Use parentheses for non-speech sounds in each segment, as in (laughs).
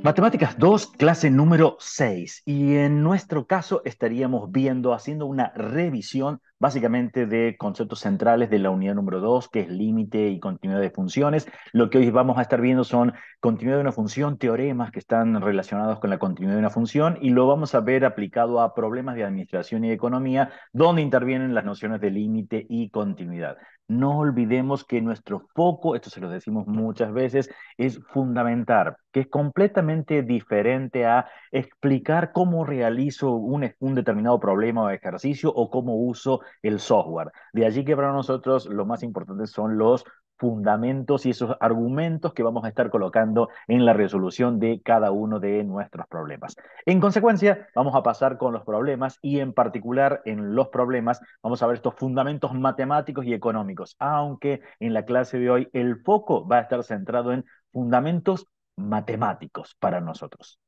Matemáticas 2, clase número 6. Y en nuestro caso estaríamos viendo, haciendo una revisión básicamente de conceptos centrales de la unidad número 2, que es límite y continuidad de funciones. Lo que hoy vamos a estar viendo son continuidad de una función, teoremas que están relacionados con la continuidad de una función, y lo vamos a ver aplicado a problemas de administración y economía, donde intervienen las nociones de límite y continuidad no olvidemos que nuestro foco, esto se lo decimos muchas veces, es fundamental, que es completamente diferente a explicar cómo realizo un, un determinado problema o ejercicio o cómo uso el software. De allí que para nosotros lo más importante son los fundamentos y esos argumentos que vamos a estar colocando en la resolución de cada uno de nuestros problemas. En consecuencia, vamos a pasar con los problemas y en particular en los problemas vamos a ver estos fundamentos matemáticos y económicos, aunque en la clase de hoy el foco va a estar centrado en fundamentos matemáticos para nosotros.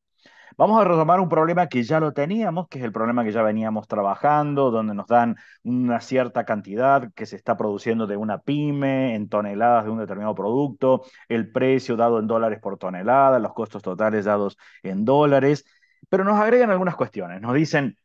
Vamos a retomar un problema que ya lo teníamos, que es el problema que ya veníamos trabajando, donde nos dan una cierta cantidad que se está produciendo de una pyme en toneladas de un determinado producto, el precio dado en dólares por tonelada, los costos totales dados en dólares, pero nos agregan algunas cuestiones. Nos dicen,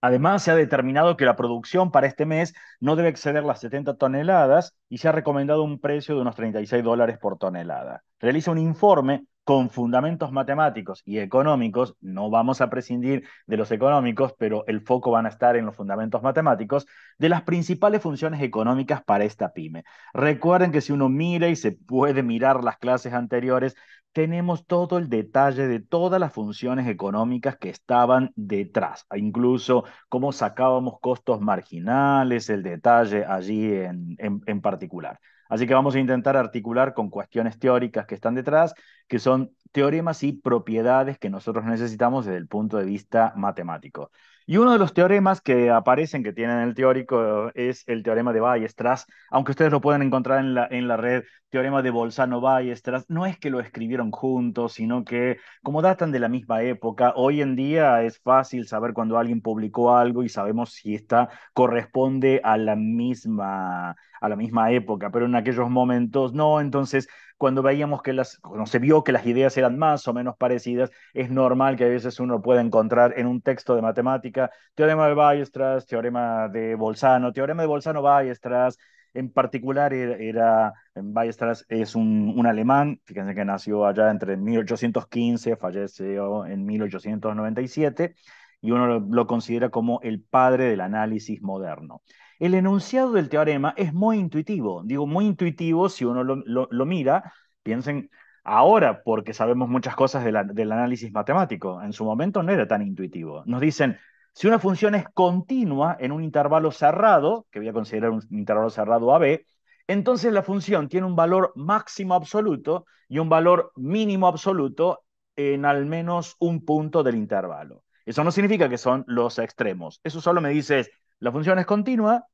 Además, se ha determinado que la producción para este mes no debe exceder las 70 toneladas y se ha recomendado un precio de unos 36 dólares por tonelada. Realiza un informe con fundamentos matemáticos y económicos, no vamos a prescindir de los económicos, pero el foco van a estar en los fundamentos matemáticos, de las principales funciones económicas para esta pyme. Recuerden que si uno mira y se puede mirar las clases anteriores, tenemos todo el detalle de todas las funciones económicas que estaban detrás, incluso cómo sacábamos costos marginales, el detalle allí en, en particular. Así que vamos a intentar articular con cuestiones teóricas que están detrás, que son teoremas y propiedades que nosotros necesitamos desde el punto de vista matemático. Y uno de los teoremas que aparecen, que tienen el teórico, es el teorema de Ballestras. aunque ustedes lo pueden encontrar en la, en la red, teorema de bolzano ballestras No es que lo escribieron juntos, sino que como datan de la misma época, hoy en día es fácil saber cuando alguien publicó algo y sabemos si esta corresponde a la misma, a la misma época, pero en aquellos momentos no, entonces cuando veíamos que las, cuando se vio que las ideas eran más o menos parecidas, es normal que a veces uno pueda encontrar en un texto de matemáticas teorema de Weierstrass, teorema de Bolzano. Teorema de bolzano Ballestras, en particular er, era, Weierstrass es un, alemán, fíjense que nació allá entre 1815, falleció en 1897, y uno lo, considera como el padre del análisis moderno. El enunciado del teorema es muy intuitivo, digo muy intuitivo si uno lo, mira, piensen ahora, porque sabemos muchas cosas del análisis matemático, en su momento no era tan intuitivo. Nos dicen, si una función es continua en un intervalo cerrado, que voy a considerar un intervalo cerrado AB, entonces la función tiene un valor máximo absoluto y un valor mínimo absoluto en al menos un punto del intervalo. Eso no significa que son los extremos. Eso solo me dice la función es continua,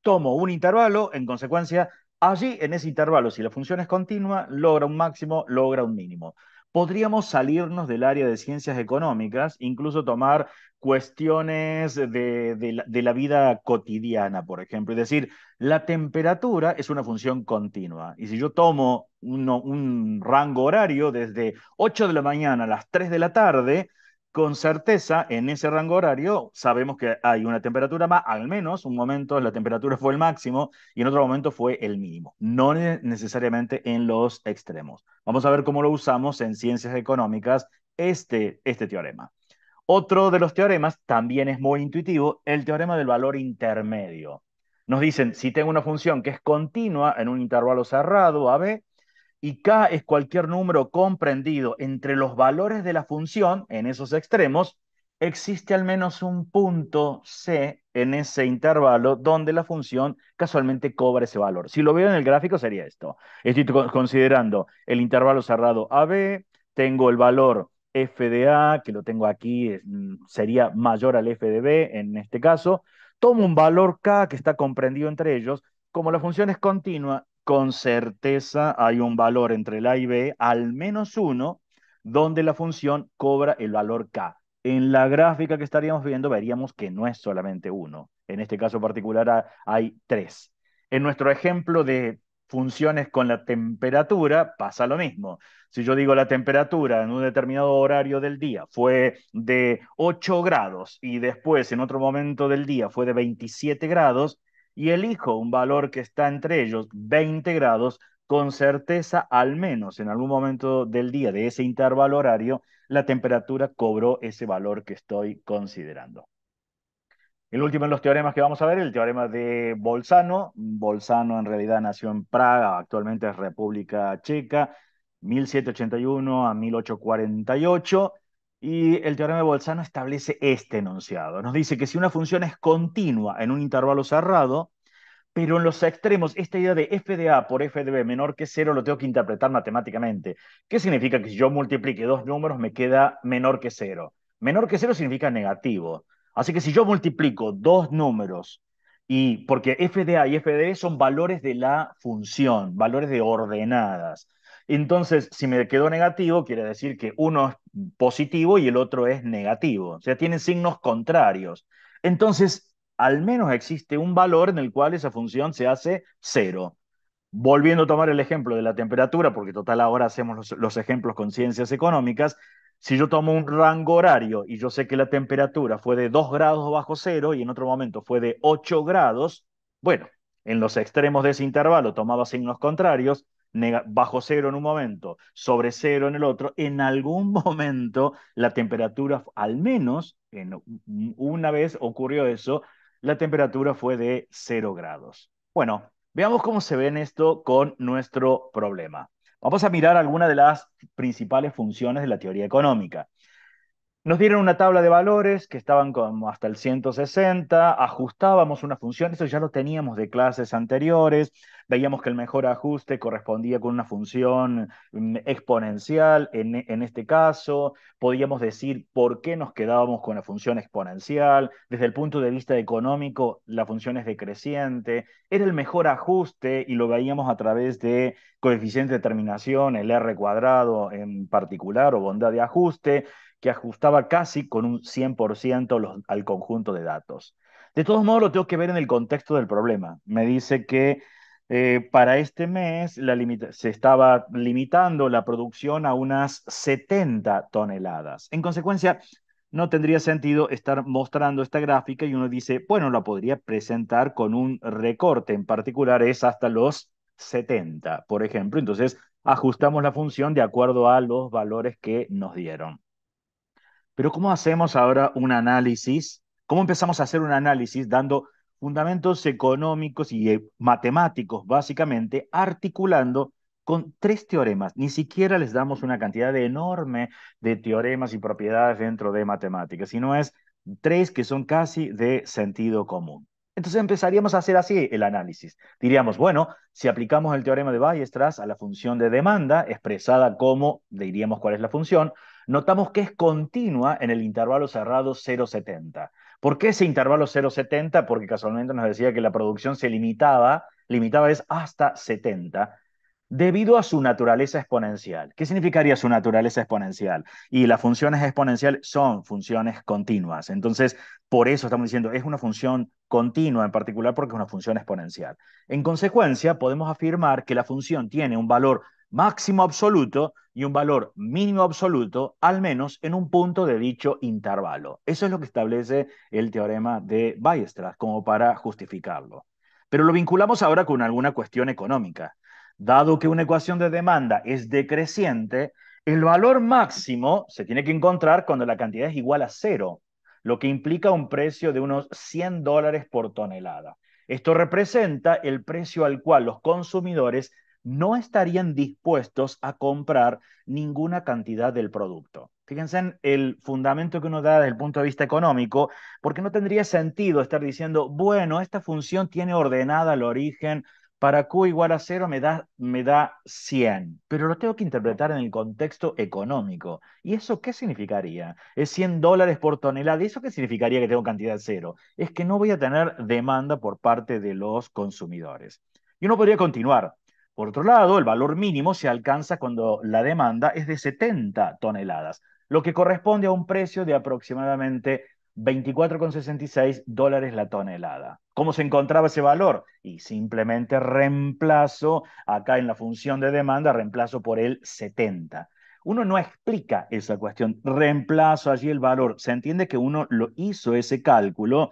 tomo un intervalo, en consecuencia, allí en ese intervalo, si la función es continua, logra un máximo, logra un mínimo podríamos salirnos del área de ciencias económicas, incluso tomar cuestiones de, la, vida cotidiana, por ejemplo. Es decir, la temperatura es una función continua. Y si yo tomo un rango horario desde 8 de la mañana a las 3 de la tarde, con certeza en ese rango horario sabemos que hay una temperatura más, al menos un momento la temperatura fue el máximo y en otro momento fue el mínimo, no necesariamente en los extremos. Vamos a ver cómo lo usamos en ciencias económicas este, este, teorema. Otro de los teoremas también es muy intuitivo, el teorema del valor intermedio. Nos dicen, si tengo una función que es continua en un intervalo cerrado, AB, y k es cualquier número comprendido entre los valores de la función en esos extremos, existe al menos un punto c en ese intervalo donde la función casualmente cobra ese valor. Si lo veo en el gráfico sería esto. Estoy considerando el intervalo cerrado AB, tengo el valor f de A, que lo tengo aquí, mm, sería mayor al f de B en este caso, tomo un valor k que está comprendido entre ellos, como la función es continua con certeza hay un valor entre el A y B, al menos uno, donde la función cobra el valor K. En la gráfica que estaríamos viendo veríamos que no es solamente uno. En este caso particular hay tres. En nuestro ejemplo de funciones con la temperatura pasa lo mismo. Si yo digo la temperatura en un determinado horario del día fue de 8 grados y después en otro momento del día fue de 27 grados, y elijo un valor que está entre ellos, 20 grados, con certeza, al menos en algún momento del día de ese intervalo horario, la temperatura cobró ese valor que estoy considerando. El último de los teoremas que vamos a ver, el teorema de Bolzano. Bolzano en realidad nació en Praga, actualmente es República Checa, 1781 a 1848. Y el teorema de Bolzano establece este enunciado. Nos dice que si una función es continua en un intervalo cerrado, pero en los extremos, esta idea de f de a por f de b menor que cero lo tengo que interpretar matemáticamente. ¿Qué significa que si yo multiplique dos números me queda menor que cero? Menor que cero significa negativo. Así que si yo multiplico dos números, y porque f de a y f de b son valores de la función, valores de ordenadas. Entonces, si me quedó negativo, quiere decir que uno es positivo y el otro es negativo. O sea, tienen signos contrarios. Entonces, al menos existe un valor en el cual esa función se hace cero. Volviendo a tomar el ejemplo de la temperatura, porque total ahora hacemos los, los ejemplos con ciencias económicas, si yo tomo un rango horario y yo sé que la temperatura fue de 2 grados bajo cero y en otro momento fue de 8 grados, bueno, en los extremos de ese intervalo tomaba signos contrarios, bajo cero en un momento, sobre cero en el otro, en algún (laughs) momento la temperatura, al menos una vez ocurrió eso, la temperatura fue de cero grados. Bueno, veamos cómo se en esto con nuestro problema. Vamos a mirar algunas de las principales funciones de la teoría económica. Nos dieron una tabla de valores que estaban como hasta el 160, ajustábamos una función, eso ya lo teníamos de clases anteriores, veíamos que el mejor ajuste correspondía con una función mm, exponencial e, en, este caso, podíamos decir por qué nos quedábamos con la función exponencial, desde el punto de vista económico la función es decreciente, era el mejor ajuste y lo veíamos a través de coeficiente de terminación, el R cuadrado en particular o bondad de ajuste, que ajustaba casi con un 100% los, al conjunto de datos. De todos modos, lo tengo que ver en el contexto del problema. Me dice que eh, para este mes se estaba limitando la producción a unas 70 toneladas. En consecuencia, no tendría sentido estar mostrando esta gráfica y uno dice, bueno, la podría presentar con un recorte, en particular es hasta los 70, por ejemplo. Entonces, ajustamos la función de acuerdo a los valores que nos dieron. Pero ¿cómo hacemos ahora un análisis? ¿Cómo empezamos a hacer un análisis dando fundamentos económicos y eh, matemáticos, básicamente, articulando con tres teoremas? Ni siquiera les damos una cantidad enorme de teoremas y propiedades dentro de matemáticas, sino es tres que son casi de sentido común. Entonces empezaríamos a hacer así el análisis. Diríamos, bueno, si aplicamos el teorema de Weierstrass a la función de demanda, expresada como, diríamos cuál es la función, notamos que es continua en el intervalo cerrado 0,70. ¿Por qué ese intervalo 0,70? Porque casualmente nos decía que la producción se limitaba, limitaba es hasta 70, debido a su naturaleza exponencial. ¿Qué significaría su naturaleza exponencial? Y las funciones exponenciales son funciones continuas. Entonces, por eso estamos diciendo, es una función continua en particular porque es una función exponencial. En consecuencia, podemos afirmar que la función tiene un valor máximo absoluto y un valor mínimo absoluto, al menos en un punto de dicho intervalo. Eso es lo que establece el teorema de Bayestras como para justificarlo. Pero lo vinculamos ahora con alguna cuestión económica. Dado que una ecuación de demanda es decreciente, el valor máximo se tiene que encontrar cuando la cantidad es igual a cero, lo que implica un precio de unos 100 dólares por tonelada. Esto representa el precio al cual los consumidores no estarían dispuestos a comprar ninguna cantidad del producto. Fíjense en el fundamento que uno da desde el punto de vista económico, porque no tendría sentido estar diciendo, bueno, esta función tiene ordenada el origen para Q igual a cero me da, me da 100, pero lo tengo que interpretar en el contexto económico. ¿Y eso qué significaría? ¿Es 100 dólares por tonelada? ¿Y eso qué significaría que tengo cantidad cero? Es que no voy a tener demanda por parte de los consumidores. Y uno podría continuar. Por otro lado, el valor mínimo se alcanza cuando la demanda es de 70 toneladas, lo que corresponde a un precio de aproximadamente 24,66 dólares la tonelada. ¿Cómo se encontraba ese valor? Y simplemente reemplazo, acá en la función de demanda, reemplazo por el 70. Uno no explica esa cuestión, reemplazo allí el valor. Se entiende que uno lo hizo ese cálculo.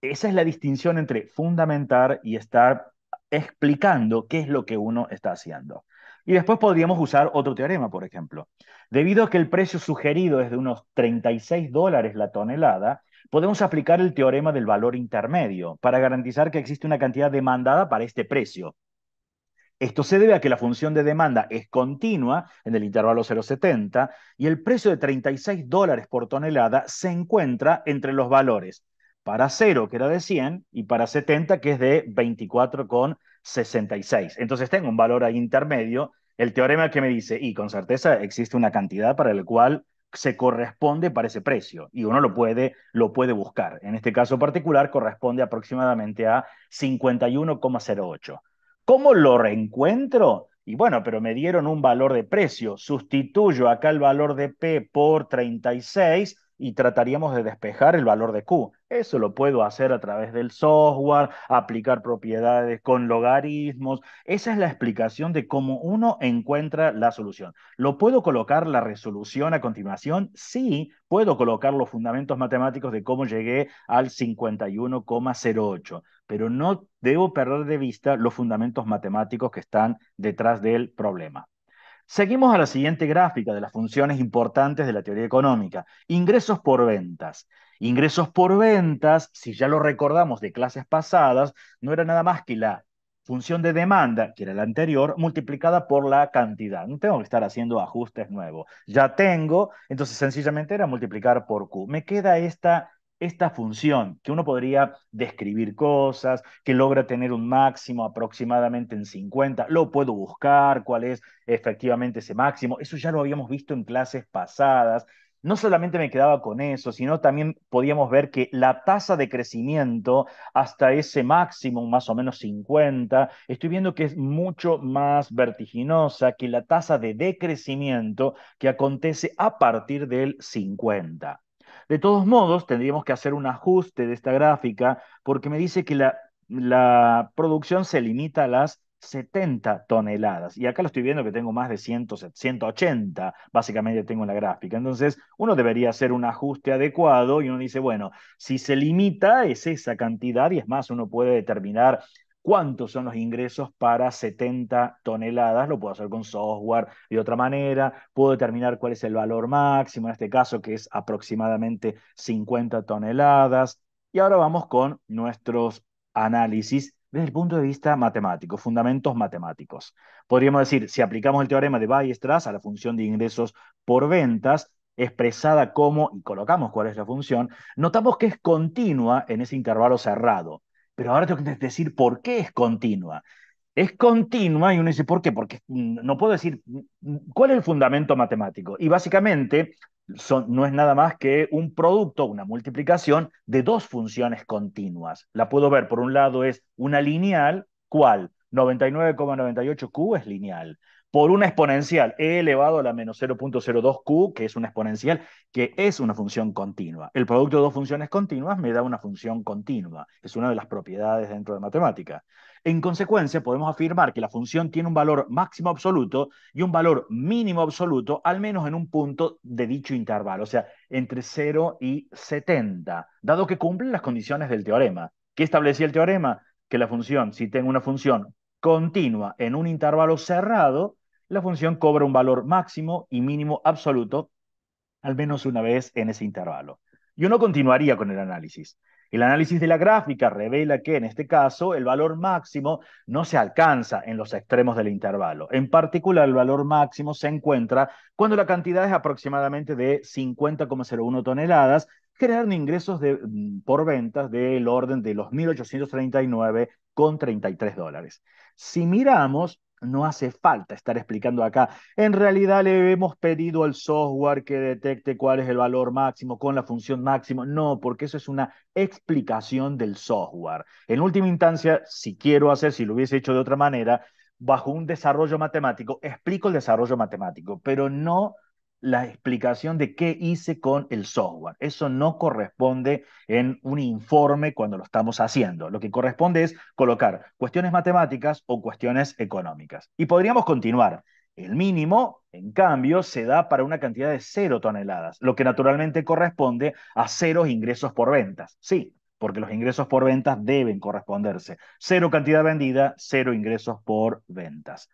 Esa es la distinción entre fundamentar y estar explicando qué es lo que uno está haciendo. Y después podríamos usar otro teorema, por ejemplo. Debido a que el precio sugerido es de unos 36 dólares la tonelada, podemos aplicar el teorema del valor intermedio para garantizar que existe una cantidad demandada para este precio. Esto se debe a que la función de demanda es continua en el intervalo 0,70 y el precio de 36 dólares por tonelada se encuentra entre los valores para 0, que era de 100, y para 70, que es de 24,70. 66. Entonces tengo un valor ahí intermedio, el teorema que me dice, y con certeza existe una cantidad para la cual se corresponde para ese precio y uno lo puede, lo puede buscar. En este caso particular corresponde aproximadamente a 51,08. ¿Cómo lo reencuentro? Y bueno, pero me dieron un valor de precio. Sustituyo acá el valor de P por 36 y trataríamos de despejar el valor de Q. Eso lo puedo hacer a través del software, aplicar propiedades con logaritmos. Esa es la explicación de cómo uno encuentra la solución. ¿Lo puedo colocar la resolución a continuación? Sí, puedo colocar los fundamentos matemáticos de cómo llegué al 51,08, pero no debo perder de vista los fundamentos matemáticos que están detrás del problema. Seguimos a la siguiente gráfica de las funciones importantes de la teoría económica. Ingresos por ventas. Ingresos por ventas, si ya lo recordamos de clases pasadas, no era nada más que la función de demanda, que era la anterior, multiplicada por la cantidad. No tengo que estar haciendo ajustes nuevos. Ya tengo, entonces sencillamente era multiplicar por Q. Me queda esta esta función, que uno podría describir cosas, que logra tener un máximo aproximadamente en 50, lo puedo buscar, cuál es efectivamente ese máximo, eso ya lo habíamos visto en clases pasadas. No solamente me quedaba con eso, sino también podíamos ver que la tasa de crecimiento hasta ese máximo, más o menos 50, estoy viendo que es mucho más vertiginosa que la tasa de decrecimiento que acontece a partir del 50. De todos modos, tendríamos que hacer un ajuste de esta gráfica porque me dice que la, producción se limita a las 70 toneladas. Y acá lo estoy viendo que tengo más de 180, básicamente tengo la gráfica. Entonces, uno debería hacer un ajuste adecuado y uno dice, bueno, si se limita es esa cantidad y es más, uno puede determinar cuántos son los ingresos para 70 toneladas, lo puedo hacer con software de otra manera, puedo determinar cuál es el valor máximo, en este caso que es aproximadamente 50 toneladas. Y ahora vamos con nuestros análisis desde el punto de vista matemático, fundamentos matemáticos. Podríamos decir, si aplicamos el teorema de bayes a la función de ingresos por ventas, expresada como, y colocamos cuál es la función, notamos que es continua en ese intervalo cerrado pero ahora tengo que decir por qué es continua. Es continua y uno dice, ¿por qué? Porque mm, no puedo decir mm, mm, cuál es el fundamento matemático. Y básicamente no es nada más que un producto, una multiplicación de dos funciones continuas. La puedo ver, por un lado es una lineal, ¿cuál? 99,98q es lineal por una exponencial e elevado a la menos 0.02q, que es una exponencial que es una función continua. El producto de dos funciones continuas me da una función continua. Es una de las propiedades dentro de matemática. En consecuencia, podemos afirmar que la función tiene un valor máximo absoluto y un valor mínimo absoluto, al menos en un punto de dicho intervalo, o sea, entre 0 y 70, dado que cumplen las condiciones del teorema. ¿Qué establecía el teorema? Que la función, si tengo una función continua en un intervalo cerrado, la función cobra un valor máximo y mínimo absoluto al menos una vez en ese intervalo. Yo no continuaría con el análisis. El análisis de la gráfica revela que en este caso el valor máximo no se alcanza en los extremos del intervalo. En particular, el valor máximo se encuentra cuando la cantidad es aproximadamente de 50,01 toneladas, generando ingresos mm, por ventas del orden de los 1.839,33 dólares. Si miramos no hace falta estar explicando acá. En realidad le hemos pedido al software que detecte cuál es el valor máximo con la función máximo. No, porque eso es una explicación del software. En última instancia, si quiero hacer, si lo hubiese hecho de otra manera, bajo un desarrollo matemático, explico el desarrollo matemático, pero no la explicación de qué hice con el software. Eso no corresponde en un informe cuando lo estamos haciendo. Lo que corresponde es colocar cuestiones matemáticas o cuestiones económicas. Y podríamos continuar. El mínimo, en cambio, se da para una cantidad de cero toneladas, lo que naturalmente corresponde a cero ingresos por ventas. Sí, porque los ingresos por ventas deben corresponderse. Cero cantidad vendida, cero ingresos por ventas.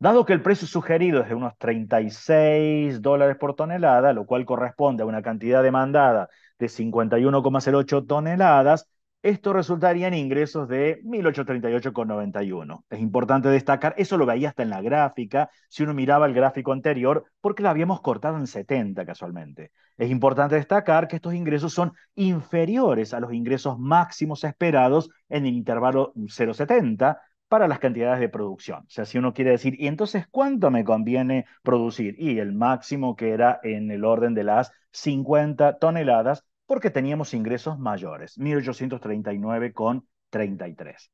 Dado que el precio sugerido es de unos 36 dólares por tonelada, lo cual corresponde a una cantidad demandada de 51,08 toneladas, esto resultaría en ingresos de 1838,91. Es importante destacar, eso lo veía hasta en la gráfica, si uno miraba el gráfico anterior, porque la habíamos cortado en 70 casualmente. Es importante destacar que estos ingresos son inferiores a los ingresos máximos esperados en el intervalo 070, para las cantidades de producción. O sea, si uno quiere decir, ¿y entonces cuánto me conviene producir? Y el máximo que era en el orden de las 50 toneladas, porque teníamos ingresos mayores, 1839,33.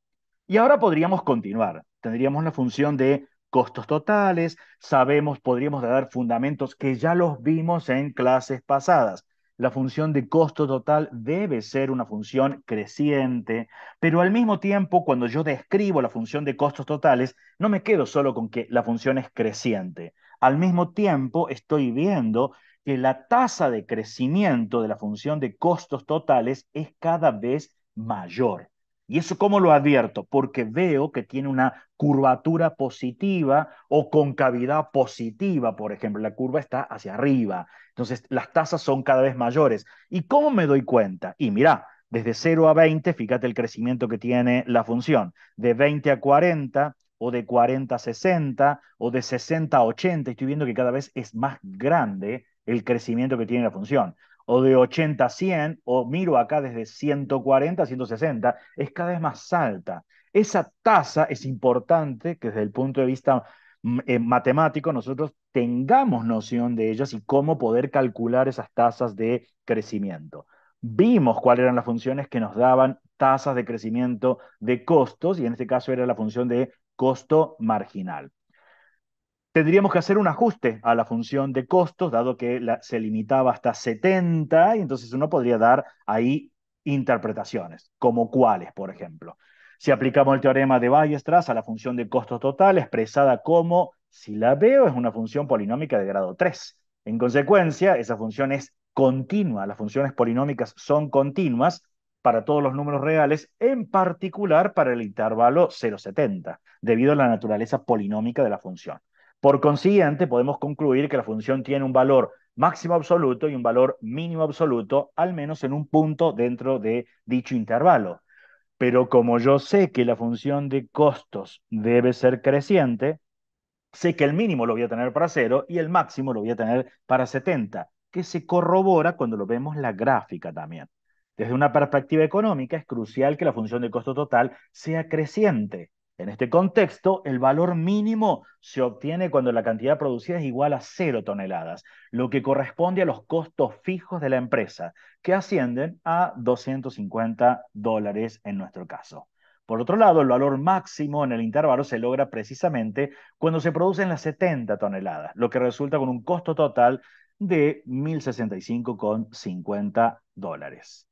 Y ahora podríamos continuar. Tendríamos la función de costos totales, sabemos, podríamos dar fundamentos que ya los vimos en clases pasadas la función de costo total debe ser una función creciente, pero al mismo tiempo, cuando yo describo la función de costos totales, no me quedo solo con que la función es creciente. Al mismo tiempo, estoy viendo que la tasa de crecimiento de la función de costos totales es cada vez mayor. ¿Y eso cómo lo advierto? Porque veo que tiene una curvatura positiva o concavidad positiva, por ejemplo. La curva está hacia arriba. Entonces, las tasas son cada vez mayores. ¿Y cómo me doy cuenta? Y mirá, desde 0 a 20, fíjate el crecimiento que tiene la función. De 20 a 40 o de 40 a 60 o de 60 a 80, estoy viendo que cada vez es más grande el crecimiento que tiene la función o de 80 a 100, o miro acá desde 140 a 160, es cada vez más alta. Esa tasa es importante que desde el punto de vista mm, eh, matemático nosotros tengamos noción de ellas y cómo poder calcular esas tasas de crecimiento. Vimos cuáles eran las funciones que nos daban tasas de crecimiento de costos y en este caso era la función de costo marginal tendríamos que hacer un ajuste a la función de costos, dado que se limitaba hasta 70, y entonces uno podría dar ahí interpretaciones, como cuáles, por ejemplo. Si aplicamos el teorema de Bayes-Tras a la función de costos total, expresada como, si la veo, es una función polinómica de grado 3. En consecuencia, esa función es continua, las funciones polinómicas son continuas para todos los números reales, en particular para el intervalo 0,70, debido a la naturaleza polinómica de la función. Por consiguiente, podemos concluir que la función tiene un valor máximo absoluto y un valor mínimo absoluto, al menos en un punto dentro de dicho intervalo. Pero como yo sé que la función de costos debe ser creciente, sé que el mínimo lo voy a tener para cero y el máximo lo voy a tener para 70, que se corrobora cuando lo vemos la gráfica también. Desde una perspectiva económica es crucial que la función de costo total sea creciente, en este contexto, el valor mínimo se obtiene cuando la cantidad producida es igual a 0 toneladas, lo que corresponde a los costos fijos de la empresa, que ascienden a 250 dólares en nuestro caso. Por otro lado, el valor máximo en el intervalo se logra precisamente cuando se producen las 70 toneladas, lo que resulta con un costo total de 1.065,50 dólares.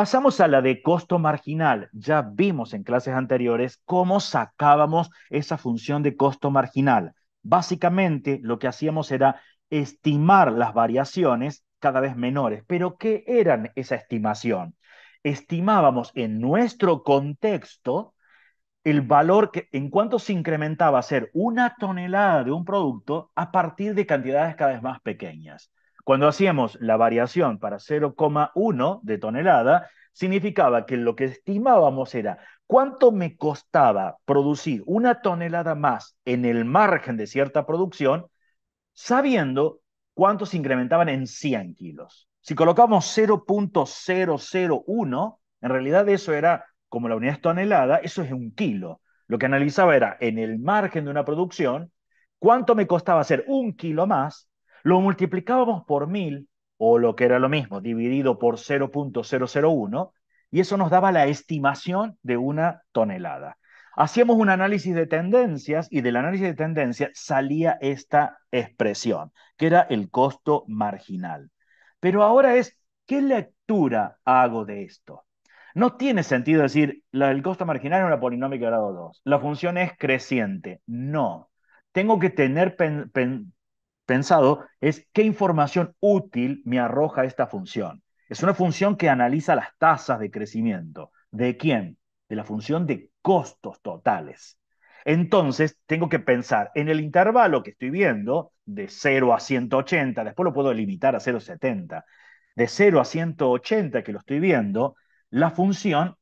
Pasamos a la de costo marginal. Ya vimos en clases anteriores cómo sacábamos esa función de costo marginal. Básicamente lo que hacíamos era estimar las variaciones cada vez menores. Pero ¿qué eran esa estimación? Estimábamos en nuestro contexto el valor que, en cuanto se incrementaba a ser una tonelada de un producto a partir de cantidades cada vez más pequeñas. Cuando hacíamos la variación para 0,1 de tonelada, significaba que lo que estimábamos era cuánto me costaba producir una tonelada más en el margen de cierta producción, sabiendo cuántos incrementaban en 100 kilos. Si colocamos 0.001, en realidad eso era, como la unidad es tonelada, eso es un kilo. Lo que analizaba era en el margen de una producción, cuánto me costaba hacer un kilo más lo multiplicábamos por mil, o lo que era lo mismo, dividido por 0.001, y eso nos daba la estimación de una tonelada. Hacíamos un análisis de tendencias y del análisis de tendencias salía esta expresión, que era el costo marginal. Pero ahora es, ¿qué lectura hago de esto? No tiene sentido decir, el costo marginal es una de grado 2, la función es creciente. No, tengo que tener pensado es qué información útil me arroja esta función. Es una función que analiza las tasas de crecimiento. ¿De quién? De la función de costos totales. Entonces, tengo que pensar en el intervalo que estoy viendo, de 0 a 180, después lo puedo limitar a 0,70, de 0 a 180 que lo estoy viendo, la función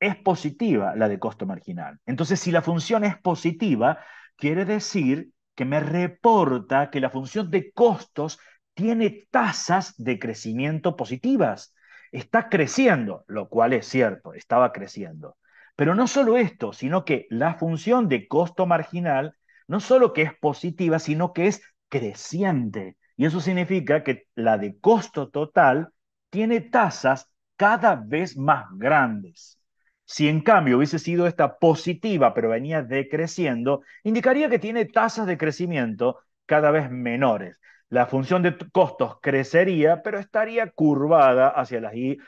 es positiva, la de costo marginal. Entonces, si la función es positiva, quiere decir que me reporta que la función de costos tiene tasas de crecimiento positivas. Está creciendo, lo cual es cierto, estaba creciendo. Pero no solo esto, sino que la función de costo marginal no solo que es positiva, sino que es creciente. Y eso significa que la de costo total tiene tasas cada vez más grandes. Si en cambio hubiese sido esta positiva, pero venía decreciendo, indicaría que tiene tasas de crecimiento cada vez menores. La función de costos crecería, pero estaría curvada hacia,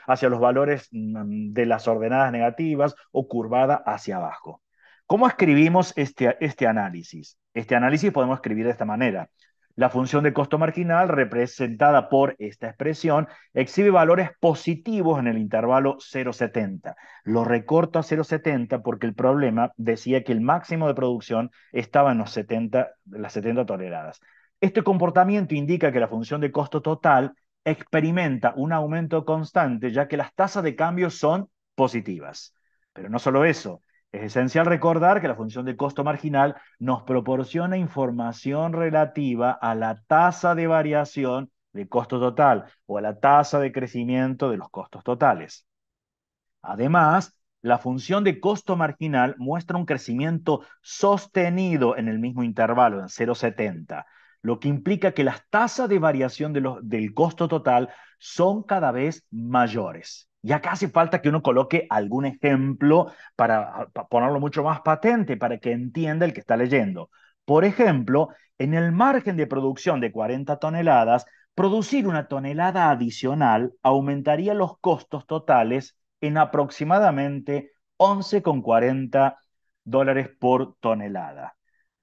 hacia los valores mm, de las ordenadas negativas o curvada hacia abajo. ¿Cómo escribimos este, este análisis? Este análisis podemos escribir de esta manera. La función de costo marginal, representada por esta expresión, exhibe valores positivos en el intervalo 0,70. Lo recorto a 0,70 porque el problema decía que el máximo de producción estaba en los 70, las 70 toleradas. Este comportamiento indica que la función de costo total experimenta un aumento constante ya que las tasas de cambio son positivas. Pero no solo eso, es esencial recordar que la función de costo marginal nos proporciona información relativa a la tasa de variación de costo total o a la tasa de crecimiento de los costos totales. Además, la función de costo marginal muestra un crecimiento sostenido en el mismo intervalo, en 0,70, lo que implica que las tasas de variación del costo total son cada vez mayores. Y acá hace falta que uno coloque algún ejemplo para, ah, ponerlo mucho más patente, para que entienda el que está leyendo. Por ejemplo, en el margen de producción de 40 toneladas, producir una tonelada adicional aumentaría los costos totales en aproximadamente 11,40 dólares por tonelada.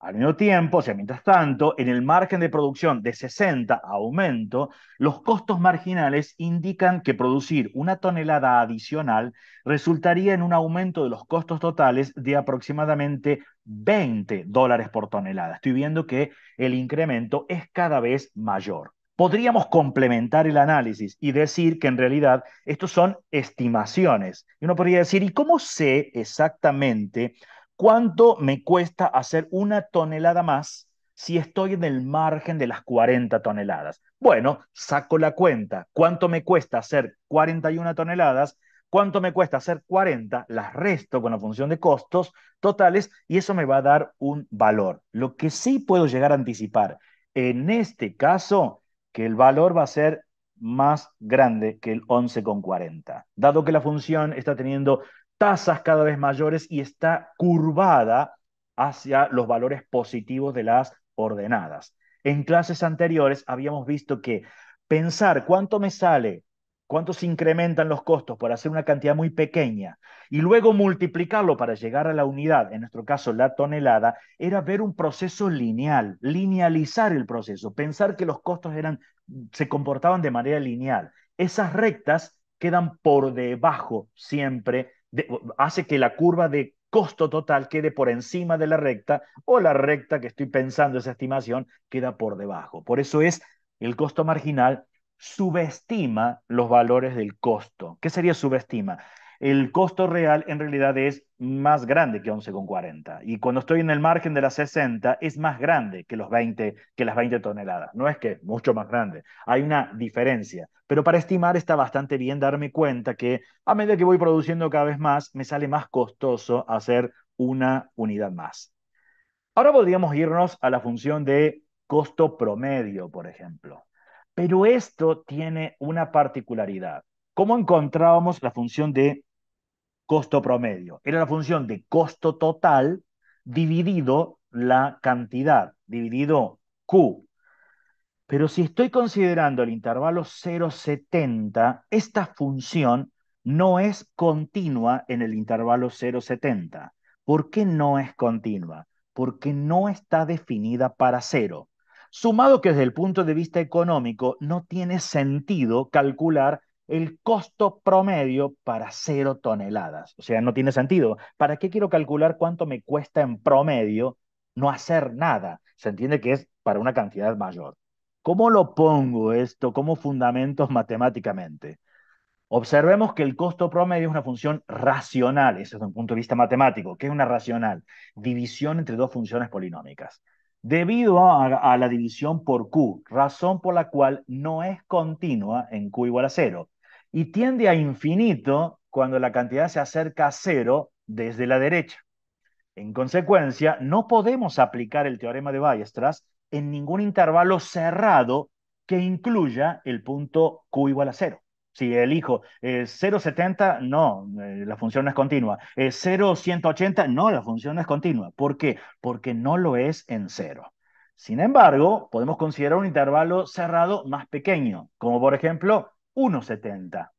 Al mismo tiempo, o sea, mientras tanto, en el margen de producción de 60 aumento, los costos marginales indican que producir una tonelada adicional resultaría en un aumento de los costos totales de aproximadamente 20 dólares por tonelada. Estoy viendo que el incremento es cada vez mayor. Podríamos complementar el análisis y decir que en realidad estos son estimaciones. Y uno podría decir, ¿y cómo sé exactamente ¿Cuánto me cuesta hacer una tonelada más si estoy en el margen de las 40 toneladas? Bueno, saco la cuenta. ¿Cuánto me cuesta hacer 41 toneladas? ¿Cuánto me cuesta hacer 40? Las resto con la función de costos totales y eso me va a dar un valor. Lo que sí puedo llegar a anticipar, en este caso, que el valor va a ser más grande que el 11,40. Dado que la función está teniendo tasas cada vez mayores y está curvada hacia los valores positivos de las ordenadas. En clases anteriores habíamos visto que pensar cuánto me sale, cuánto se incrementan los costos por hacer una cantidad muy pequeña y luego multiplicarlo para llegar a la unidad, en nuestro caso la tonelada, era ver un proceso lineal, linealizar el proceso, pensar que los costos eran se comportaban de manera lineal. Esas rectas quedan por debajo siempre hace que la curva de costo total quede por encima de la recta o la recta que estoy pensando, esa estimación, queda por debajo. Por eso es el costo marginal subestima los valores del costo. ¿Qué sería subestima? el costo real en realidad es más grande que 11,40. Y cuando estoy en el margen de las 60, es más grande que, los 20, que las 20 toneladas. No es que mucho más grande, hay una diferencia. Pero para estimar está bastante bien darme cuenta que a medida que voy produciendo cada vez más, me sale más costoso hacer una unidad más. Ahora podríamos irnos a la función de costo promedio, por ejemplo. Pero esto tiene una particularidad. ¿Cómo encontrábamos la función de costo promedio. Era la función de costo total dividido la cantidad, dividido Q. Pero si estoy considerando el intervalo 0,70, esta función no es continua en el intervalo 0,70. ¿Por qué no es continua? Porque no está definida para cero. Sumado que desde el punto de vista económico no tiene sentido calcular el costo promedio para cero toneladas. O sea, no tiene sentido. ¿Para qué quiero calcular cuánto me cuesta en promedio no hacer nada? Se entiende que es para una cantidad mayor. ¿Cómo lo pongo esto? como fundamentos (laughs) matemáticamente? Observemos que el costo promedio es una función racional, eso desde un punto de vista matemático. ¿Qué es una racional? División entre dos funciones polinómicas. Debido a la división por Q, razón por la cual no es continua en Q igual a cero y tiende a infinito cuando la cantidad se acerca a cero desde la derecha. En consecuencia, no podemos aplicar el teorema de Bayestras en ningún intervalo cerrado que incluya el punto q igual a cero. Si elijo 0,70, eh, no, eh, la función no es continua. 0,180, eh, no, la función no es continua. ¿Por qué? Porque no lo es en cero. Sin embargo, podemos considerar un intervalo cerrado más pequeño, como por ejemplo 1,70.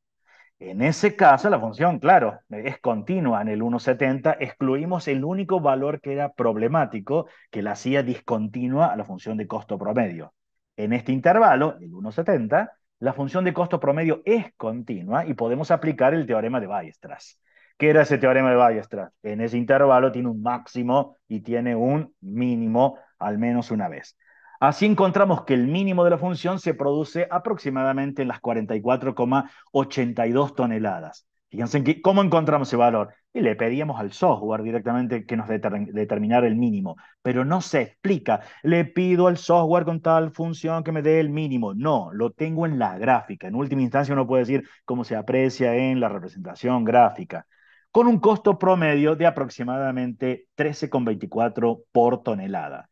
En ese caso, la función, claro, es continua en el 1,70, excluimos el único valor que era problemático, que la hacía discontinua a la función de costo promedio. En este intervalo, el 1,70, la función de costo promedio es continua y podemos aplicar el teorema de Ballestras. ¿Qué era ese teorema de Weierstrass? En ese intervalo tiene un máximo y tiene un mínimo al menos una vez. Así encontramos que el mínimo de la función se produce aproximadamente en las 44,82 toneladas. Fíjense en cómo encontramos ese valor. Y le pedíamos al software directamente que nos determinara el mínimo, pero no se explica. Le pido al software con tal función que me dé el mínimo. No, lo tengo en la gráfica. En última instancia uno puede decir cómo se aprecia en la representación gráfica con un costo promedio de aproximadamente 13,24 por tonelada.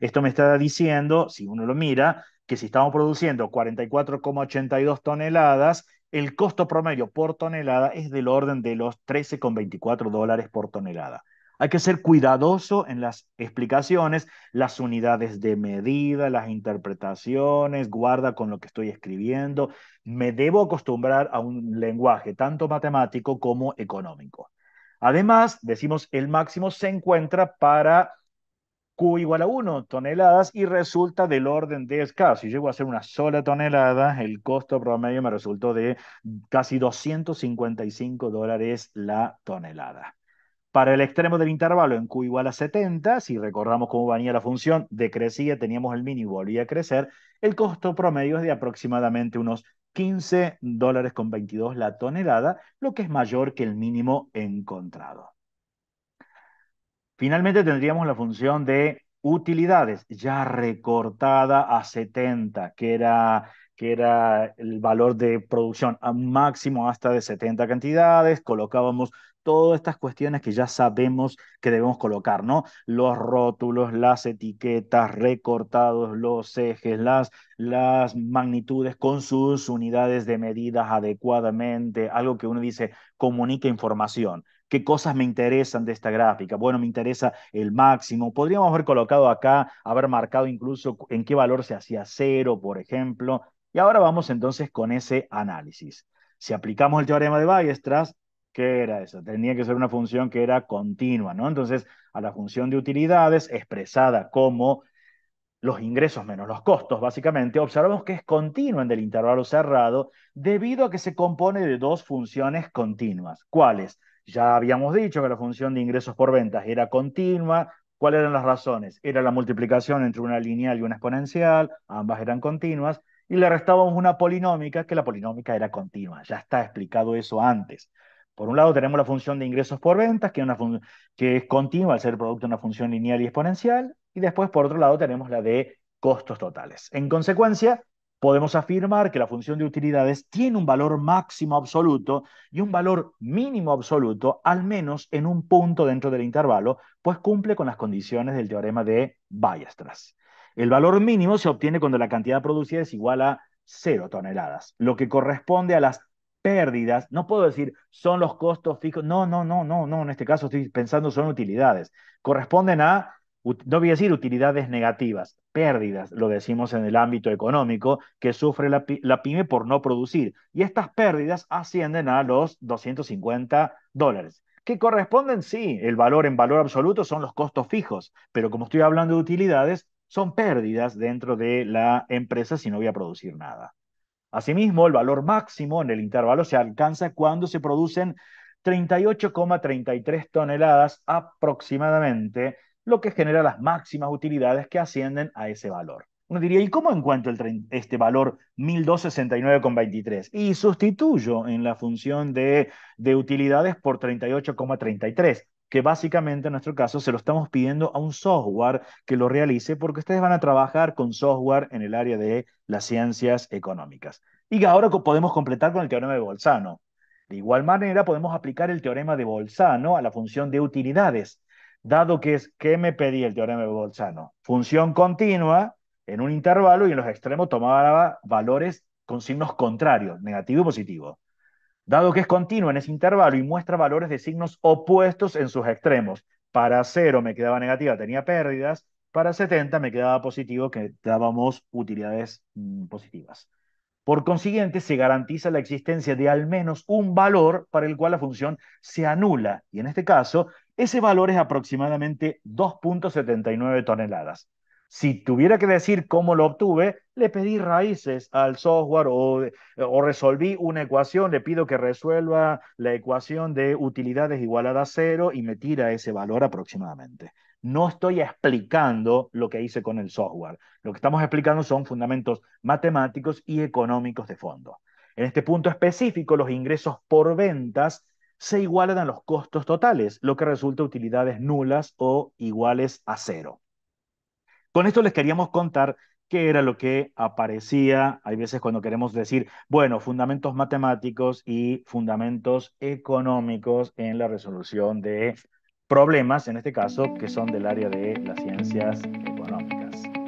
esto me está diciendo, si uno lo mira, que si estamos produciendo 44,82 toneladas, el costo promedio por tonelada es del orden de los 13,24 dólares por tonelada. Hay que ser cuidadoso en las explicaciones, las unidades de medida, las interpretaciones, guarda con lo que estoy escribiendo. Me debo acostumbrar a un lenguaje tanto matemático como económico. Además, decimos, el máximo se encuentra para Q igual a 1 toneladas y resulta del orden de escaso. Si llego a hacer una sola tonelada, el costo promedio me resultó de casi 255 dólares la tonelada. Para el extremo del intervalo en Q igual a 70, si recordamos cómo venía la función, decrecía, teníamos el mínimo y volvía a crecer, el costo promedio es de aproximadamente unos 15 dólares con 22 la tonelada, lo que es mayor que el mínimo encontrado. Finalmente tendríamos la función de utilidades, ya recortada a 70, que era que era el valor de producción a máximo hasta de 70 cantidades, colocábamos todas estas cuestiones que ya sabemos que debemos colocar, ¿no? Los rótulos, las etiquetas, recortados, los ejes, las, magnitudes con sus unidades de medidas adecuadamente, algo que uno dice, comunica información. ¿Qué cosas me interesan de esta gráfica? Bueno, me interesa el máximo. Podríamos haber colocado acá, haber marcado incluso en qué valor se hacía cero, por ejemplo. Y ahora vamos entonces con ese análisis. Si aplicamos el teorema de tras ¿Qué era eso? Tenía que ser una función que era continua, ¿no? Entonces, a la función de utilidades expresada como los ingresos menos los costos, básicamente, observamos que es continua en el intervalo cerrado debido a que se compone de dos funciones continuas. ¿Cuáles? Ya habíamos dicho que la función de ingresos por ventas era continua. ¿Cuáles eran las razones? Era la multiplicación entre una lineal y una exponencial, ambas eran continuas, y le restábamos una polinómica, que la polinómica era continua. Ya está explicado eso antes. Por un lado tenemos la función de ingresos por ventas, que, es continua al ser producto de una función lineal y exponencial, y después por otro lado tenemos la de costos totales. En consecuencia, podemos afirmar que la función de utilidades tiene un valor máximo absoluto y un valor mínimo absoluto, al menos en un punto dentro del intervalo, pues cumple con las condiciones del teorema de Bayestras. El valor mínimo se obtiene cuando la cantidad producida es igual a 0 toneladas, lo que corresponde a las pérdidas, no puedo decir son los costos fijos, no, no, no, no, no, en este caso estoy pensando son utilidades, corresponden a, no voy a decir utilidades negativas, pérdidas, lo decimos en el ámbito económico, que sufre la, la pyme por no producir. Y estas pérdidas ascienden a los 250 dólares. Que corresponden, sí, el valor en valor absoluto son los costos fijos, pero como estoy hablando de utilidades, son pérdidas dentro de la empresa si no voy a producir nada. Asimismo, el valor máximo en el intervalo se alcanza cuando se producen 38,33 toneladas aproximadamente, lo que genera las máximas utilidades que ascienden a ese valor. Uno diría, ¿y cómo encuentro este valor 1269,23? Y sustituyo en la función de, de utilidades por 38,33 que básicamente en nuestro caso se lo estamos pidiendo a un software que lo realice porque ustedes van a trabajar con software en el área de las ciencias económicas. Y ahora podemos completar con el teorema de Bolzano. De igual manera, podemos aplicar el teorema de Bolzano a la función de utilidades, dado que es, ¿qué me pedía el teorema de Bolzano? Función continua en un intervalo y en los extremos tomaba valores con signos contrarios, negativo y positivo dado que es continua en ese intervalo y muestra valores de signos opuestos en sus extremos. Para 0 me quedaba negativa, tenía pérdidas. Para 70 me quedaba positivo, que dábamos utilidades mm, positivas. Por consiguiente, se garantiza la existencia de al menos un valor para el cual la función se anula. Y en este caso, ese valor es aproximadamente 2.79 toneladas. Si tuviera que decir cómo lo obtuve, le pedí raíces al software o, resolví una ecuación, le pido que resuelva la ecuación de utilidades igualada a cero y me tira ese valor aproximadamente. No estoy explicando lo que hice con el software. Lo que estamos explicando son fundamentos matemáticos y económicos de fondo. En este punto específico, los ingresos por ventas se igualan a los costos totales, lo que resulta utilidades nulas o iguales a cero. Con esto les queríamos contar qué era lo que aparecía, hay veces cuando queremos decir, bueno, fundamentos matemáticos y fundamentos económicos en la resolución de problemas, en este caso, que son del área de las ciencias económicas.